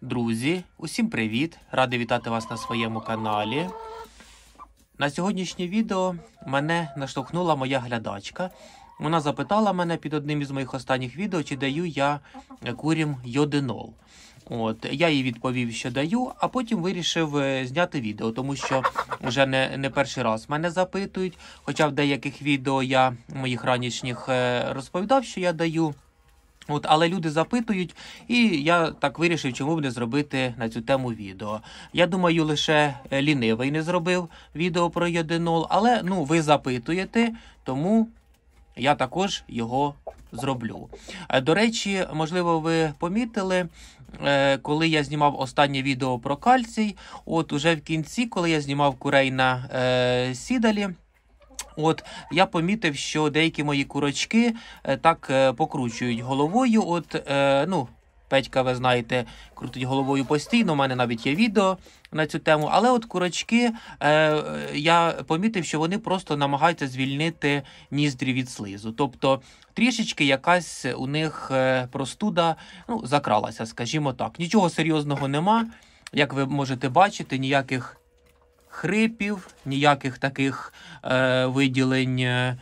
Друзі, усім привіт! Радий вітати вас на своєму каналі. На сьогоднішнє відео мене наштовхнула моя глядачка. Вона запитала мене під одним із моїх останніх відео, чи даю я курім йодинол. От я їй відповів, що даю, а потім вирішив е, зняти відео, тому що вже не не перший раз мене запитують. Хоча в деяких відео я моїх ранішніх е, розповідав, що я даю. От, але люди запитують, і я так вирішив, чому б не зробити на цю тему відео. Я думаю, лише е, лінивий не зробив відео про Єдинол, але ну ви запитуєте, тому я також його зроблю. Е, до речі, можливо, ви помітили, е, коли я знімав останнє відео про кальцій, от уже в кінці, коли я знімав курей на сідалі. От я помітив, що деякі мої курочки е, так е, покручують головою. От, е, ну, Петька, ви знаєте, крутить головою постійно. У мене навіть є відео на цю тему. Але от курочки, е, я помітив, що вони просто намагаються звільнити ніздрі від слизу. Тобто трішечки якась у них простуда ну, закралася, скажімо так. Нічого серйозного нема. Як ви можете бачити, ніяких хрипів, ніяких таких е, виділень е,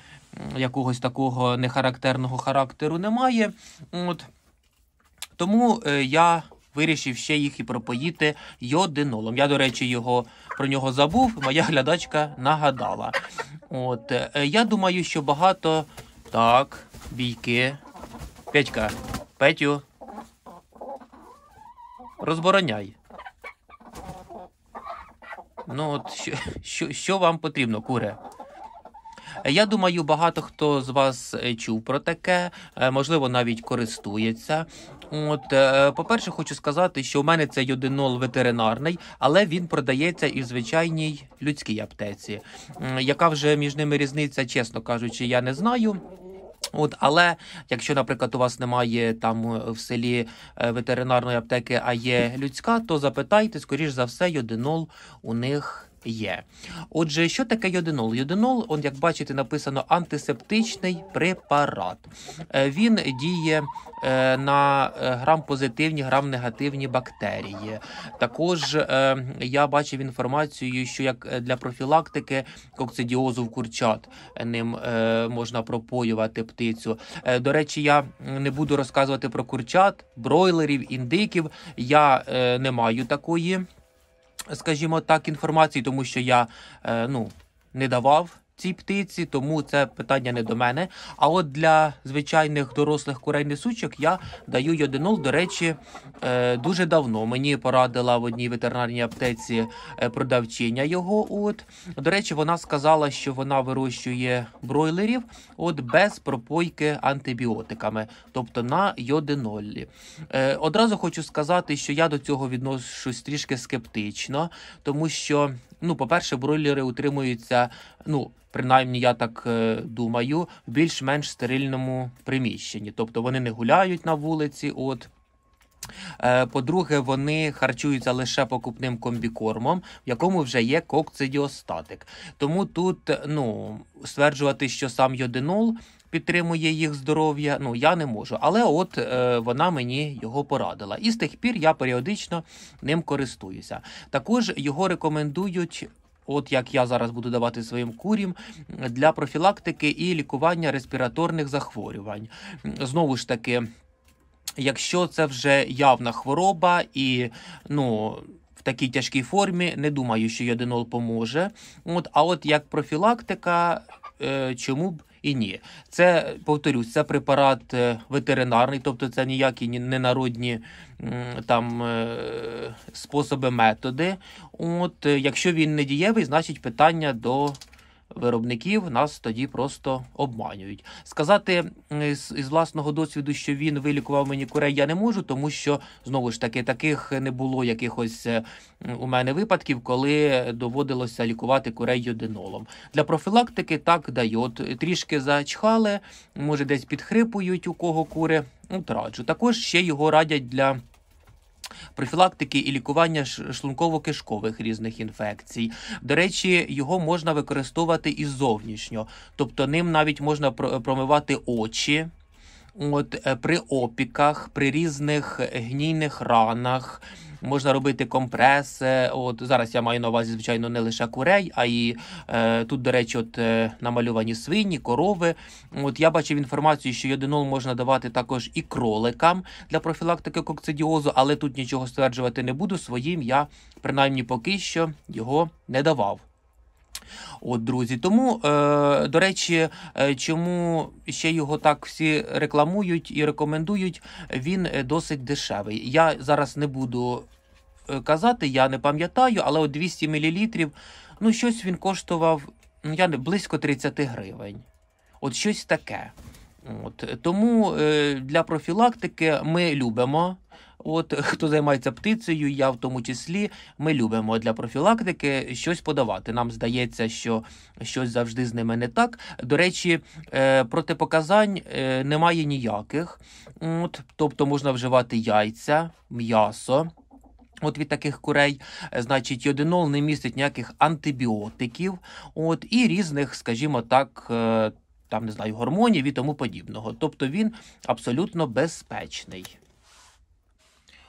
якогось такого нехарактерного характеру немає. От. Тому е, я вирішив ще їх і пропоїти йодинолом. Я, до речі, його про нього забув. Моя глядачка нагадала. От, е, Я думаю, що багато так, бійки. Петька, Петю. Розбороняй. Ну от що, що, що вам потрібно, куре? Я думаю, багато хто з вас е, чув про таке, е, можливо, навіть користується. От, е, по-перше, хочу сказати, що у мене це йодинол ветеринарний, але він продається і в звичайній людській аптеці. Яка вже між ними різниця, чесно кажучи, я не знаю. От, але якщо, наприклад, у вас немає там е, в селі е, ветеринарної аптеки, а є людська, то запитайте, скоріш за все, йодинол у них є. Отже, що таке йодинол? Йодинол, он, як бачите, написано антисептичний препарат. Е, він діє е, на е, грам-позитивні, грам-негативні бактерії. Також я бачив інформацію, що як для профілактики коксидіозу в курчат ним можна пропоювати птицю. До речі, я не буду розказувати про курчат, бройлерів, індиків. Я не маю такої скажімо так, інформації, тому що я е, ну, не давав цій птиці, тому це питання не до мене. А от для звичайних дорослих курей несучок я даю йодинол, до речі, е, дуже давно. Мені порадила в одній ветеринарній аптеці е, продавчиня його. От До речі, вона сказала, що вона вирощує бройлерів от без пропойки антибіотиками, тобто на йодинолі. Е, одразу хочу сказати, що я до цього відношусь трішки скептично, тому що, ну, по-перше, бройлери утримуються. ну, принаймні я так е, думаю, в більш-менш стерильному приміщенні. Тобто вони не гуляють на вулиці. от. Е, по-друге, вони харчуються лише покупним комбікормом, в якому вже є кокцидіостатик. Тому тут ну, стверджувати, що сам йодинол підтримує їх здоров'я, ну я не можу. Але от е, вона мені його порадила. І з тих пір я періодично ним користуюся. Також його рекомендують От як я зараз буду давати своїм курім для профілактики і лікування респіраторних захворювань. Знову ж таки, якщо це вже явна хвороба і ну. Такій тяжкій формі не думаю, що йодинол поможе. От, а от як профілактика, е, чому б і ні. Це повторюсь, це препарат е, ветеринарний, тобто це ніякі не народні там е, способи, методи. От е, якщо він не дієвий, значить питання до виробників нас тоді просто обманюють. Сказати з, із власного досвіду, що він вилікував мені курей, я не можу, тому що знову ж таки таких не було якихось е, у мене випадків, коли доводилося лікувати курей йодинолом. Для профілактики так даю. От трішки зачхали, може, десь підхрипують у кого кури. Ну, раджу. Також ще його радять для профілактики і лікування шлунково-кишкових різних інфекцій. До речі, його можна використовувати і зовнішньо, тобто ним навіть можна промивати очі. От е, при опіках, при різних гнійних ранах, можна робити компрес. Е, от зараз я маю на увазі, звичайно, не лише курей, а і е, тут, до речі, от е, намальовані свині, корови. От я бачив інформацію, що йодинол можна давати також і кроликам для профілактики кокцидіозу, але тут нічого стверджувати не буду. Своїм я принаймні поки що його не давав. От, друзі, тому е, до речі, е, чому ще його так всі рекламують і рекомендують, він е, досить дешевий. Я зараз не буду Е, казати, я не пам'ятаю, але от 200 мл, ну щось він коштував ну, я не, близько 30 гривень. От щось таке. От. Тому е, для профілактики ми любимо. От Хто займається птицею, я в тому числі, ми любимо для профілактики щось подавати. Нам здається, що щось завжди з ними не так. До речі, е, протипоказань е, немає ніяких, От, тобто можна вживати яйця, м'ясо. От від таких курей, е, значить, йодинол не містить ніяких антибіотиків, от і різних, скажімо так, е, там не знаю, гормонів і тому подібного. Тобто він абсолютно безпечний.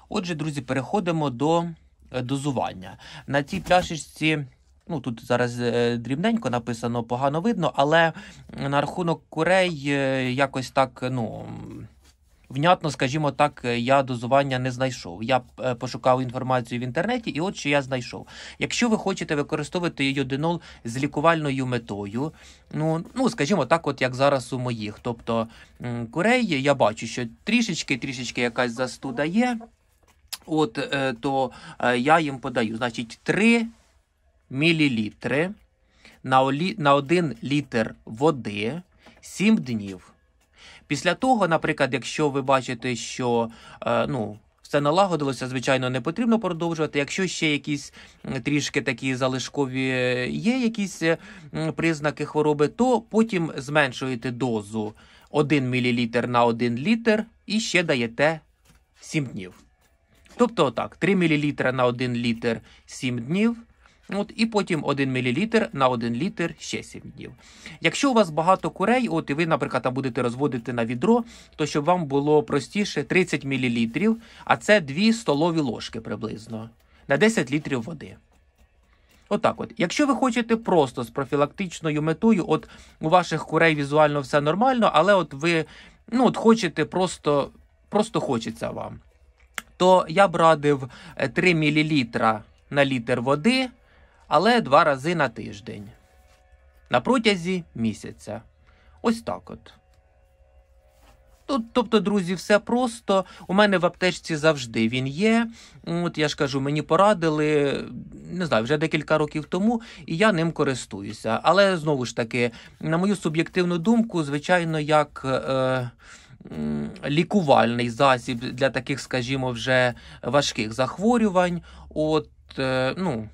Отже, друзі, переходимо до е, дозування. На цій пляшечці. Ну, тут зараз дрібненько написано, погано видно, але на рахунок курей якось так, ну. Внятно, скажімо так, е, я дозування не знайшов. Я е, пошукав інформацію в інтернеті, і от що я знайшов. Якщо ви хочете використовувати йодинол з лікувальною метою, ну ну скажімо так, от як зараз у моїх, тобто курей, я бачу, що трішечки, трішечки якась застуда є, от е, то я їм подаю, значить, 3 мілілітри на 1 літр води 7 днів. Після того, наприклад, якщо ви бачите, що е, ну. Все налагодилося, звичайно, не потрібно продовжувати. Якщо ще якісь трішки такі залишкові е, є, якісь е, признаки хвороби, то потім зменшуєте дозу 1 мл на 1 літр і ще даєте 7 днів. Тобто, так, 3 мл на 1 літр 7 днів. От, І потім 1 мл на 1 літр ще 7 днів. Якщо у вас багато курей, от і ви, наприклад, там будете розводити на відро, то щоб вам було простіше 30 мл, а це 2 столові ложки приблизно на 10 літрів води. Отак от, от. Якщо ви хочете просто з профілактичною метою, от у ваших курей візуально все нормально, але от ви ну, от хочете просто просто хочеться вам, то я б радив 3 е, мл на літр води але два рази на тиждень. На протязі місяця. Ось так от. Тут, тобто, друзі, все просто. У мене в аптечці завжди він є. От я ж кажу, мені порадили не знаю, вже декілька років тому, і я ним користуюся. Але знову ж таки, на мою суб'єктивну думку, звичайно, як. Е, Лікувальний засіб для таких, скажімо, вже важких захворювань. От, е, ну,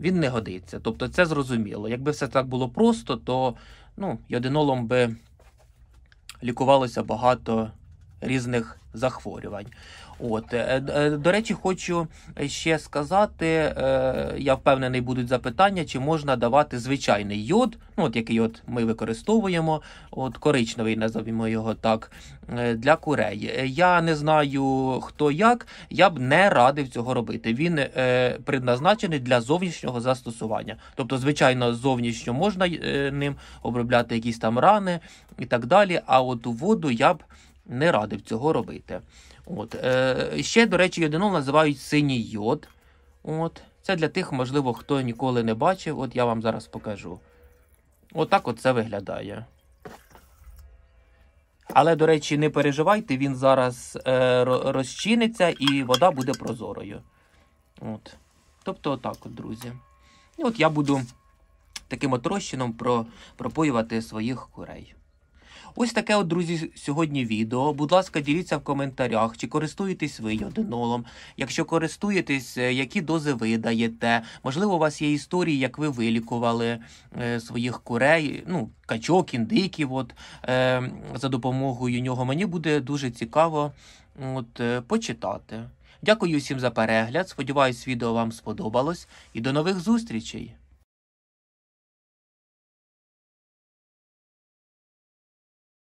він не годиться. Тобто це зрозуміло. Якби все так було просто, то ну, йодинолом би лікувалося багато різних захворювань. От е, е, е, До речі, хочу ще сказати: я впевнений, будуть запитання, чи можна давати звичайний йод, ну от який от ми використовуємо, от коричневий, називаємо його так, для курей. Я не знаю хто як, я б не радив цього робити. Він предназначений для зовнішнього застосування. Тобто, звичайно, зовнішньо можна ним обробляти якісь там рани і так далі. А от у воду я б не радив цього робити. От. Е, Ще, до речі, йодином називають синій йод. От. Це для тих, можливо, хто ніколи не бачив. От я вам зараз покажу. Отак от, це виглядає. Але, до речі, не переживайте, він зараз е, розчиниться і вода буде прозорою. От. Тобто, отак, от, друзі. І от я буду таким от розчином пропоювати своїх курей. Ось таке, от, друзі, сьогодні відео. Будь ласка, діліться в коментарях, чи користуєтесь ви йодинолом. Якщо користуєтесь, е, які дози ви даєте. Можливо, у вас є історії, як ви вилікували е, своїх курей, ну, качок, індиків. От е, за допомогою нього мені буде дуже цікаво от, е, почитати. Дякую всім за перегляд. Сподіваюсь, відео вам сподобалось і до нових зустрічей.